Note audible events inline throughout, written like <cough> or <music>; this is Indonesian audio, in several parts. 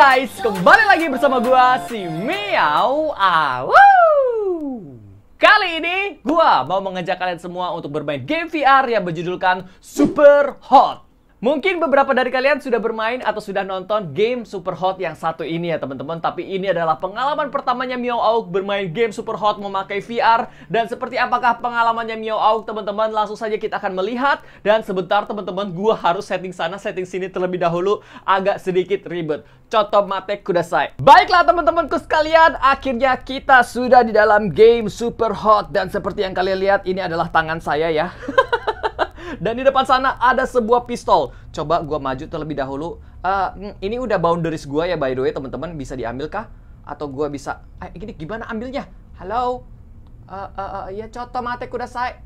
guys, kembali lagi bersama gua si Miau. Awu. Kali ini gua mau mengajak kalian semua untuk bermain game VR yang berjudulkan Super Hot. Mungkin beberapa dari kalian sudah bermain atau sudah nonton game Super Hot yang satu ini ya teman-teman Tapi ini adalah pengalaman pertamanya Miao Auk bermain game Super Hot memakai VR Dan seperti apakah pengalamannya Miao Auk teman-teman Langsung saja kita akan melihat Dan sebentar teman-teman gua harus setting sana setting sini terlebih dahulu Agak sedikit ribet Contoh mate kudasai Baiklah teman-temanku sekalian Akhirnya kita sudah di dalam game Super Hot Dan seperti yang kalian lihat ini adalah tangan saya ya <laughs> Dan di depan sana ada sebuah pistol. Coba gue maju terlebih dahulu. Uh, ini udah boundaries gue ya by the way teman-teman. Bisa diambil kah? Atau gue bisa... Eh, gini gimana ambilnya? Halo? Uh, uh, uh, ya coto mate kuda saya.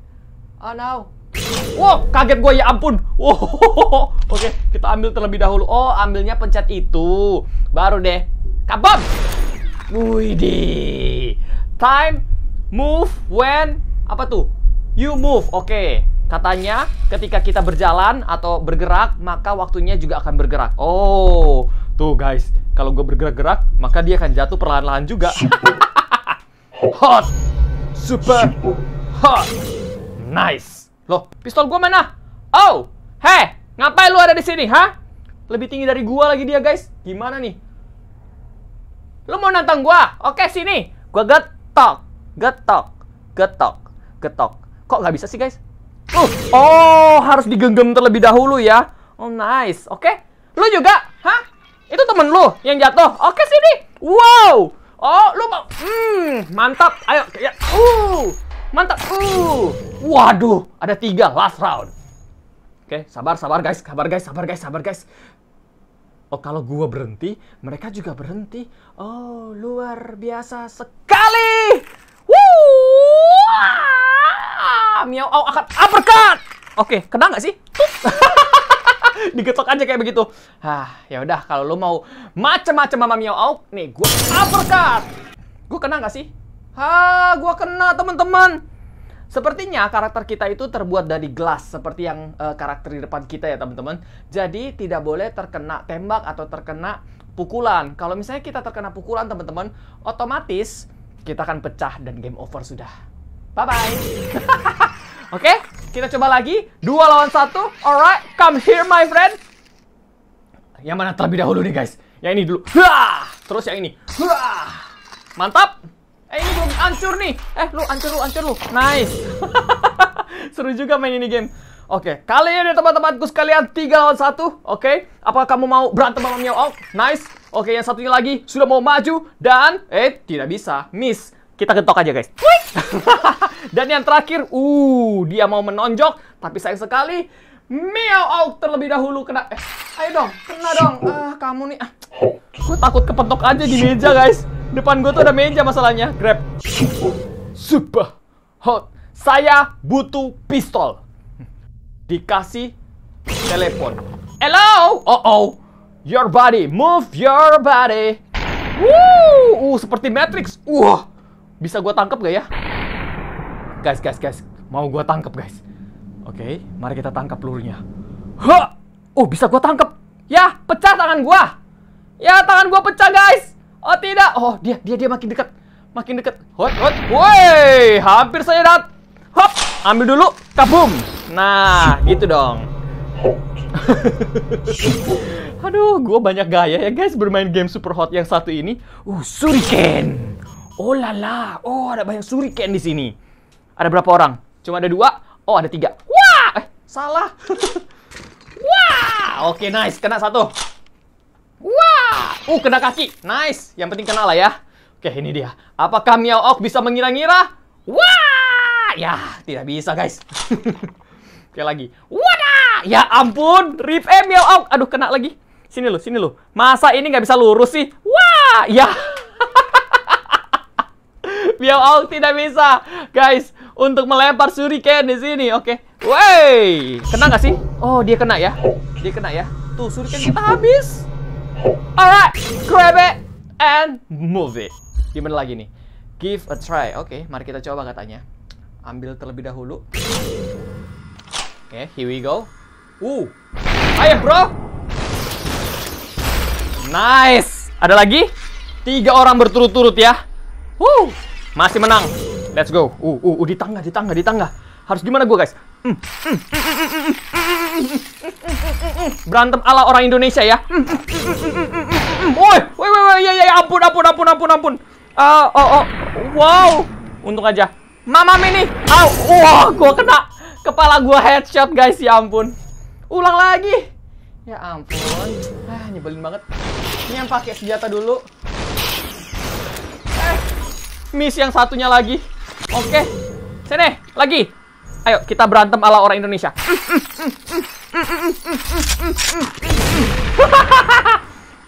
Oh no. Wow, kaget gue ya ampun. <laughs> Wow. Oke, okay, kita ambil terlebih dahulu. Oh, ambilnya pencet itu. Baru deh. Kabam. Wih Time move when apa tuh? You move. Oke. Okay. Katanya ketika kita berjalan atau bergerak, maka waktunya juga akan bergerak. Oh, tuh guys, kalau gue bergerak-gerak, maka dia akan jatuh perlahan-lahan juga. <laughs> hot, super hot, nice. Loh, pistol gue mana? Oh, heh, ngapain lu ada di sini, ha? Lebih tinggi dari gua lagi dia, guys. Gimana nih? Lu mau nantang gua? Oke, sini. gue getok, getok, getok, getok. Kok nggak bisa sih, guys? Uh, oh, harus digenggam terlebih dahulu ya. Oh, nice. Oke. Okay. Lu juga? Hah? Itu temen lu yang jatuh. Oke, okay, sini. Wow. Oh, lu mau... Hmm, mantap. Ayo. Ya. Uh, mantap. Uh. Waduh, ada tiga. Last round. Oke, okay, sabar, sabar, guys. Sabar, guys. Sabar, guys. Sabar, guys. Oh, kalau gua berhenti, mereka juga berhenti. Oh, luar biasa sekali. Romeo akan uppercut. Oke, okay, kena nggak sih? <laughs> digetok aja kayak begitu. Hah, ya udah kalau lu mau macem-macem sama Mio Auk, nih gua uppercut. Gua kena nggak sih? Hah, gua kena teman-teman. Sepertinya karakter kita itu terbuat dari gelas seperti yang uh, karakter di depan kita ya teman-teman. Jadi tidak boleh terkena tembak atau terkena pukulan. Kalau misalnya kita terkena pukulan teman-teman, otomatis kita akan pecah dan game over sudah. Bye bye. <laughs> Oke, okay? kita coba lagi. Dua lawan satu. Alright, come here my friend. Yang mana terlebih dahulu nih guys? Yang ini dulu. Hah! Terus yang ini. Mantap. Eh ini belum hancur nih. Eh lu hancur lu hancur lu. Nice. <laughs> Seru juga main ini game. Oke, okay. kali ini teman-temanku sekalian tiga lawan satu. oke? Okay? Apa kamu mau berantem sama Miao Nice. Oke, okay, yang satunya lagi sudah mau maju dan eh tidak bisa. Miss kita getok aja guys. <laughs> Dan yang terakhir, uh, dia mau menonjok, tapi sayang sekali, meow out terlebih dahulu kena. Eh, ayo dong, kena dong. Ah, kamu nih. Ah, gue takut kepentok aja di meja guys. Depan gue tuh ada meja masalahnya. Grab. Super hot. Saya butuh pistol. Dikasih telepon. Hello. Oh oh. Your body, move your body. Woo, uh, seperti Matrix. Wah. Uh. Bisa gue tangkap gak ya? Guys, guys, guys. Mau gue tangkap, guys. Oke, okay, mari kita tangkap pelurunya. Huh! Oh, bisa gue tangkap. Ya, pecah tangan gue. Ya, tangan gue pecah, guys. Oh, tidak. Oh, dia, dia, dia makin dekat. Makin dekat. Hot, hot. Woi, hampir saya dat. Hop, ambil dulu. Kabum. Nah, gitu dong. <laughs> Aduh, gue banyak gaya ya guys bermain game super hot yang satu ini. Uh, Suriken. Oh lala, oh ada banyak suriken di sini. Ada berapa orang? Cuma ada dua? Oh ada tiga. Wah, eh salah. <laughs> Wah, oke okay, nice, kena satu. Wah, uh kena kaki, nice. Yang penting kena lah ya. Oke okay, ini dia. Apakah Miao Ok bisa mengira-ngira? Wah, ya tidak bisa guys. <laughs> oke lagi. Wah, ya ampun, rip eh Miao Ok. Aduh kena lagi. Sini lo, sini lo. Masa ini nggak bisa lurus sih? Wah, ya. Biar Aung tidak bisa. Guys, untuk melempar shuriken di sini. Oke. Okay. Woi, Kena nggak sih? Oh, dia kena ya. Dia kena ya. Tuh, shuriken kita habis. Alright, grab it and move it. Gimana lagi nih? Give a try. Oke, okay, mari kita coba katanya. Ambil terlebih dahulu. Oke, okay, here we go. Uh. Ayo, bro. Nice. Ada lagi? Tiga orang berturut-turut ya. Woo. Masih menang. Let's go. Uh, uh, uh di tangga, di tangga, di tangga. Harus gimana gue, guys? Hmm. Berantem ala orang Indonesia ya. Woi, woi, woi, woi, ya, ya, iya. ampun, ampun, ampun, ampun, ampun. Uh, oh, oh, wow. Untung aja. Mama mini. Au, wah, wow, gue kena kepala gue headshot, guys. Ya ampun. Ulang lagi. Ya ampun. Ah, nyebelin banget. Ini yang pakai senjata dulu. Miss yang satunya lagi. Oke. Okay. Sini, lagi. Ayo, kita berantem ala orang Indonesia. <laughs>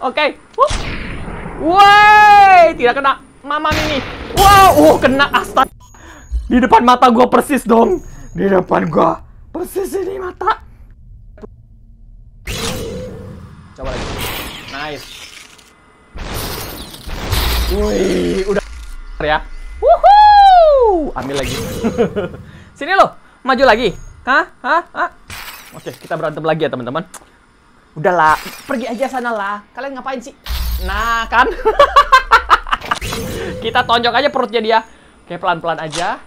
Oke. Okay. Woi, tidak kena. Mama mini. Wow, oh, kena astaga. Di depan mata gua persis dong. Di depan gua persis ini mata. Coba lagi. Nice. Wih, udah ya. Wuhu! Ambil lagi. <laughs> Sini lo, maju lagi. Hah? Hah? Hah? Oke, kita berantem lagi ya, teman-teman. Udahlah, pergi aja sana lah. Kalian ngapain sih? Nah, kan? <laughs> kita tonjok aja perutnya dia. Oke, pelan-pelan aja.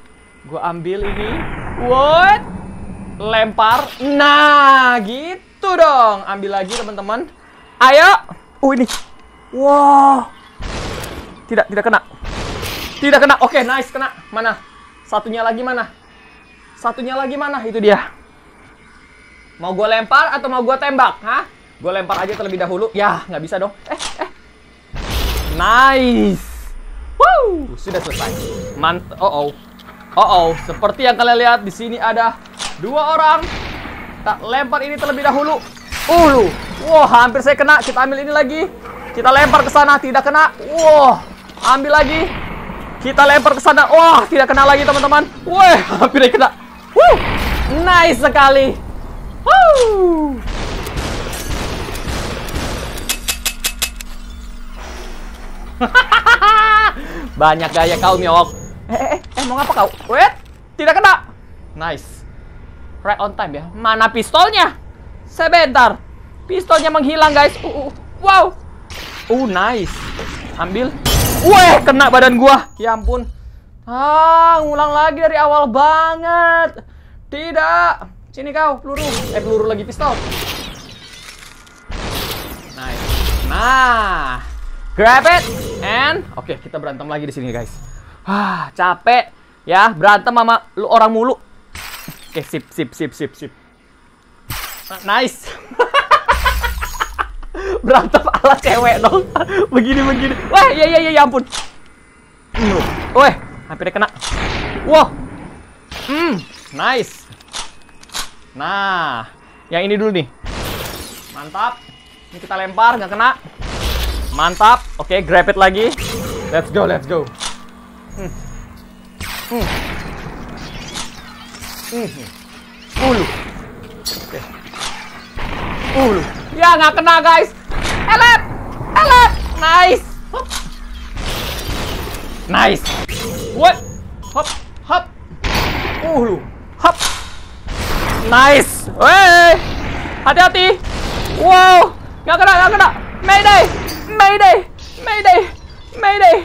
Gue ambil ini. What? Lempar. Nah, gitu dong. Ambil lagi, teman-teman. Ayo. Oh, ini. Wow. Tidak, tidak kena. Tidak kena. Oke, okay, nice kena. Mana? Satunya lagi mana? Satunya lagi mana? Itu dia. Mau gue lempar atau mau gue tembak? Hah? Gue lempar aja terlebih dahulu. Ya, nggak bisa dong. Eh, eh. Nice. Wow, sudah selesai. Mant. Oh oh. Oh oh. Seperti yang kalian lihat di sini ada dua orang. Tak lempar ini terlebih dahulu. Ulu. Wow, hampir saya kena. Kita ambil ini lagi. Kita lempar ke sana, tidak kena. Wow, ambil lagi. Kita lempar ke sana. Wah, tidak kena lagi, teman-teman. Wah, hampir kena. Wuh, nice sekali. Woo. <laughs> Banyak gaya kau, Miok. Eh, eh, eh, mau ngapa kau? Wait, tidak kena. Nice. Right on time ya. Mana pistolnya? Sebentar. Pistolnya menghilang, guys. Uh, uh. uh. Wow, Oh, nice. Ambil. Weh, kena badan gua. Ya ampun. Ah, ngulang lagi dari awal banget. Tidak. Sini kau, peluru. Eh, peluru lagi pistol. Nice. Nah. Grab it and oke, okay, kita berantem lagi di sini, guys. Ah, capek. Ya, berantem sama lu orang mulu. Oke, okay, sip sip sip sip sip. Nice. <laughs> berantem ala cewek dong begini begini wah ya ya ya ampun weh hampir kena wow hmm nice nah yang ini dulu nih mantap ini kita lempar nggak kena mantap oke okay, grab it lagi let's go let's go hmm. Hmm. Hmm. hmm. Ulu. Okay. Ulu. Ya, nggak kena, guys. Elet! Elet! Nice! Hop. Nice! What? Hop! Hop! Uh, uhuh. lu. Hop! Nice! Wey! Hati-hati! Wow! Nggak kena, nggak kena! Mayday! Mayday! Mayday! Mayday!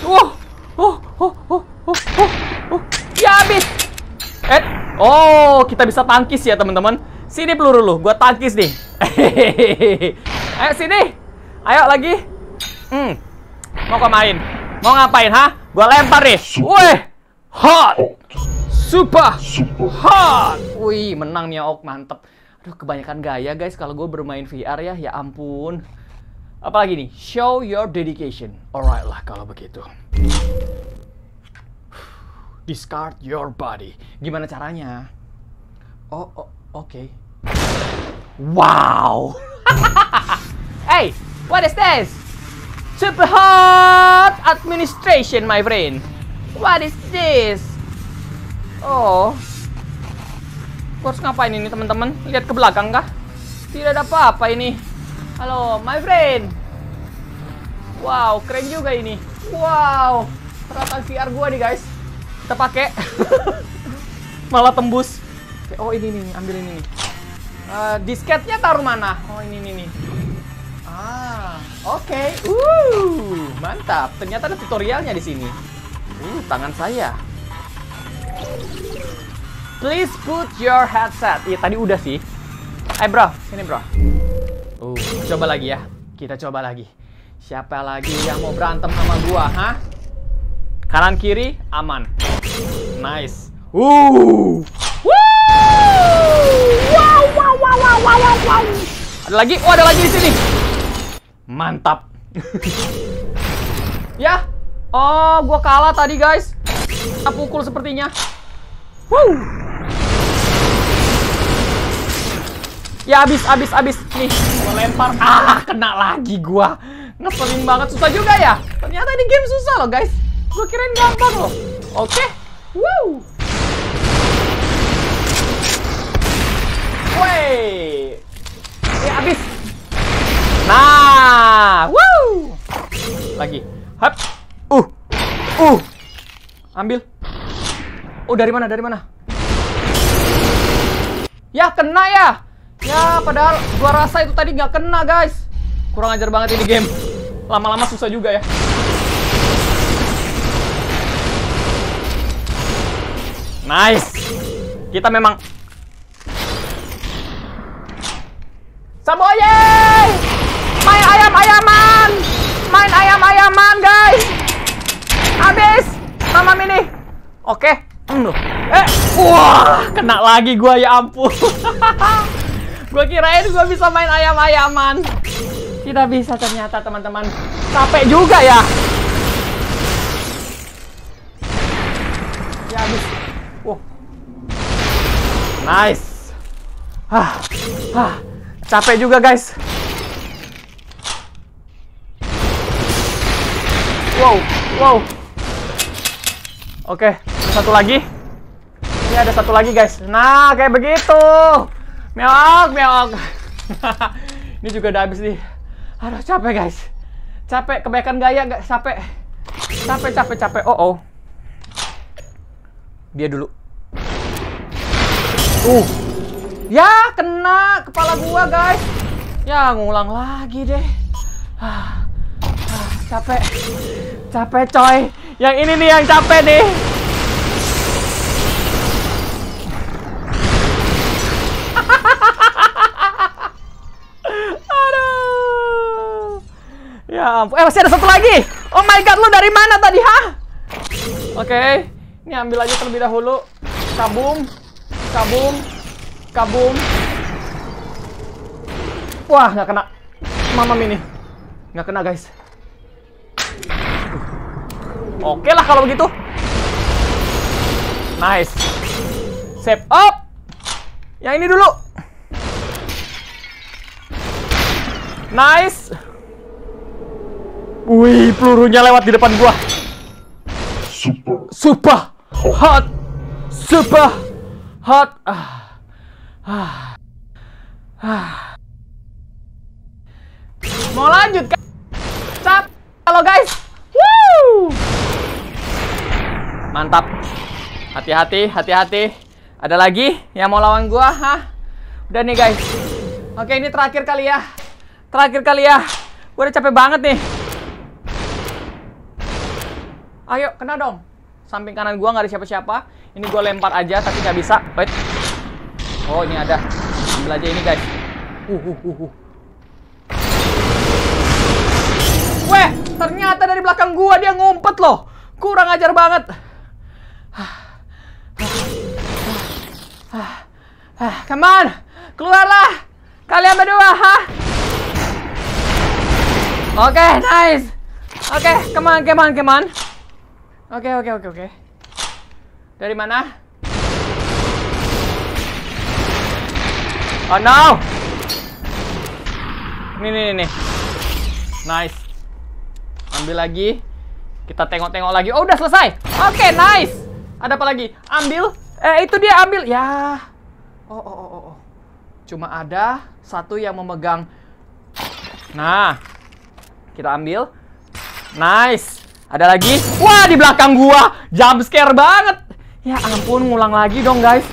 Wow! Oh, oh, oh, oh, oh, oh. Ya, habis! Eh, oh, kita bisa tangkis ya, teman-teman. Sini peluru lu, gua tangkis nih. Ayo <laughs> eh, sini. Ayo lagi. Hmm. Mau kemarin? Mau ngapain, ha? Gua lempar nih. Wih. Hot. Oh. Super. Hot. Wih, menang nih Ok, mantep. Aduh, kebanyakan gaya guys kalau gue bermain VR ya. Ya ampun. Apalagi nih, show your dedication. Alright lah kalau begitu. <sighs> Discard your body. Gimana caranya? Oh, oh oke. Okay. Wow! <laughs> hey, what is this? Super hot administration, my friend. What is this? Oh. Gua harus ngapain ini, teman-teman? Lihat ke belakang kah? Tidak ada apa-apa ini. Halo, my friend. Wow, keren juga ini. Wow. Peralatan VR gua nih, guys. Kita pakai. <laughs> Malah tembus. oh, ini nih, ambil ini nih. Eh, disketnya taruh mana? Oh ini nih nih. Ah, oke. Okay. Uh, mantap. Ternyata ada tutorialnya di sini. Uh, tangan saya. Please put your headset. Iya, tadi udah sih. Eh, bro. Sini, bro. Uh, coba lagi ya. Kita coba lagi. Siapa lagi yang mau berantem sama gua, hah? Kanan kiri aman. Nice. Uh. Woo! Wow, wow. Wow, Ada lagi? Oh, ada lagi di sini. Mantap. <laughs> ya. Oh, gua kalah tadi, guys. Kita pukul sepertinya. Wow. Ya abis, abis, abis nih gua lempar ah kena lagi gua ngeselin banget susah juga ya ternyata ini game susah loh guys Gue kirain gampang loh oke okay. wow Wey. Ya, ini habis. Nah, wow. Lagi. Hap. Uh. Uh. Ambil. Oh, dari mana? Dari mana? Ya, kena ya. Ya, padahal gua rasa itu tadi nggak kena, guys. Kurang ajar banget ini game. Lama-lama susah juga ya. Nice. Kita memang aboye oh, Main ayam-ayaman! Main ayam-ayaman, guys! Habis! Mama mini! Oke. Hmm, eh, wah, kena lagi gua ya ampun. <laughs> gua kirain gua bisa main ayam-ayaman. Kita bisa ternyata, teman-teman. Capek juga ya. Ya habis. Wow. Nice. Hah. Hah. Capek juga guys. Wow, wow. Oke, satu lagi. Ini ada satu lagi guys. Nah, kayak begitu. Meok, meok. <laughs> Ini juga udah habis nih. Aduh, capek guys. Capek, kebaikan gaya gak capek. Capek, capek, capek. Oh, oh. Dia dulu. Uh, Ya, kena kepala gua, guys. Ya, ngulang lagi deh. Ah, ah capek. Capek, coy. Yang ini nih yang capek nih. <laughs> Aduh. Ya ampun. Eh, masih ada satu lagi. Oh my god, lu dari mana tadi, ha? Oke. Okay. Ini ambil aja terlebih dahulu. Kabum. Kabum. Kabum. Wah, nggak kena. Mamam ini. Nggak kena, guys. Oke lah kalau begitu. Nice. Set up. Yang ini dulu. Nice. Wih, pelurunya lewat di depan gua. Super. Super. Hot. Super. Hot. Ah. Mau lanjut kan? Cap. Halo guys. Woo! Mantap. Hati-hati, hati-hati. Ada lagi yang mau lawan gua? Hah? Udah nih guys. Oke, ini terakhir kali ya. Terakhir kali ya. Gua udah capek banget nih. Ayo, kena dong. Samping kanan gua nggak ada siapa-siapa. Ini gua lempar aja tapi nggak bisa. Wait. Oh ini ada Ambil aja ini guys uh, uh, uh, uh. Weh ternyata dari belakang gua dia ngumpet loh Kurang ajar banget Come on Keluarlah Kalian berdua ha Oke okay, nice Oke okay, come on come Oke okay, oke okay, oke okay, oke okay. Dari mana? Oh no! Ini nih nih. Nice. Ambil lagi. Kita tengok-tengok lagi. Oh udah selesai. Oke okay, nice. Ada apa lagi? Ambil. Eh itu dia ambil. Ya. Oh, oh oh oh oh. Cuma ada satu yang memegang. Nah. Kita ambil. Nice. Ada lagi. Wah di belakang gua. Jump scare banget. Ya ampun ngulang lagi dong guys.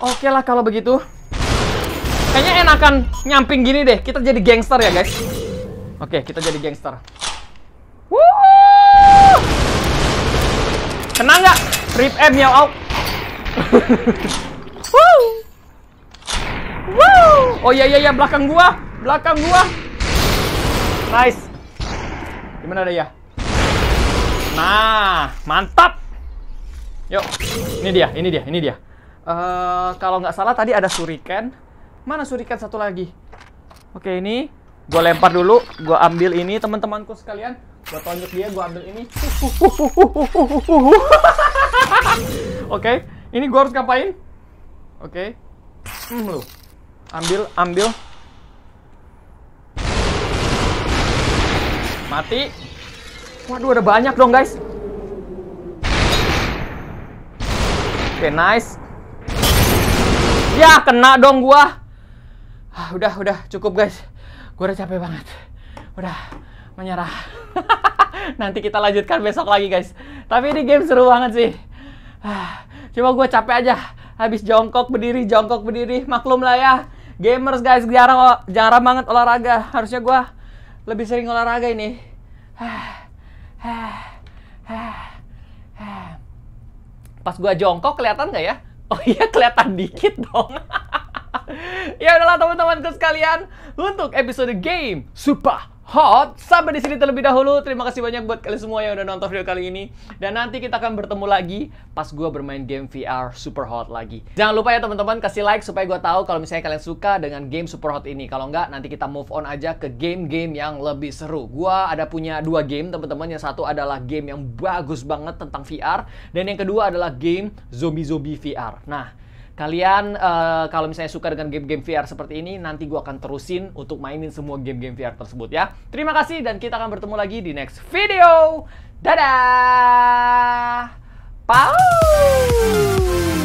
Oke okay lah kalau begitu. Kayaknya enakan nyamping gini deh. Kita jadi gangster ya, guys. Oke, kita jadi gangster. Woo! Kena nggak? Rip M ya, out. Woo! Woo! Oh iya iya iya belakang gua, belakang gua. Nice. Gimana ada ya? Nah, mantap. Yuk, ini dia, ini dia, ini dia. Uh, kalau nggak salah tadi ada shuriken, Mana surikan satu lagi? Oke, ini gue lempar dulu. Gue ambil ini, teman-temanku sekalian. Gue tonjok dia, gue ambil ini. <laughs> Oke, ini gue harus ngapain? Oke. Hmm, lu. Ambil, ambil. Mati. Waduh, ada banyak dong, guys. Oke, nice. Ya, kena dong gua ah, udah udah cukup guys gue udah capek banget udah menyerah <laughs> nanti kita lanjutkan besok lagi guys tapi ini game seru banget sih ah, cuma gue capek aja habis jongkok berdiri jongkok berdiri maklum lah ya gamers guys jarang jarang banget olahraga harusnya gue lebih sering olahraga ini <sighs> pas gue jongkok kelihatan gak ya oh iya kelihatan dikit dong <laughs> <laughs> ya udahlah teman-temanku sekalian, untuk episode game Super Hot sampai di sini terlebih dahulu. Terima kasih banyak buat kalian semua yang udah nonton video kali ini dan nanti kita akan bertemu lagi pas gue bermain game VR Super Hot lagi. Jangan lupa ya teman-teman kasih like supaya gue tahu kalau misalnya kalian suka dengan game Super Hot ini. Kalau nggak nanti kita move on aja ke game-game yang lebih seru. Gue ada punya dua game teman-teman. Yang satu adalah game yang bagus banget tentang VR dan yang kedua adalah game zombie-zombie VR. Nah Kalian uh, kalau misalnya suka dengan game-game VR seperti ini, nanti gue akan terusin untuk mainin semua game-game VR tersebut ya. Terima kasih dan kita akan bertemu lagi di next video. Dadah! Pau!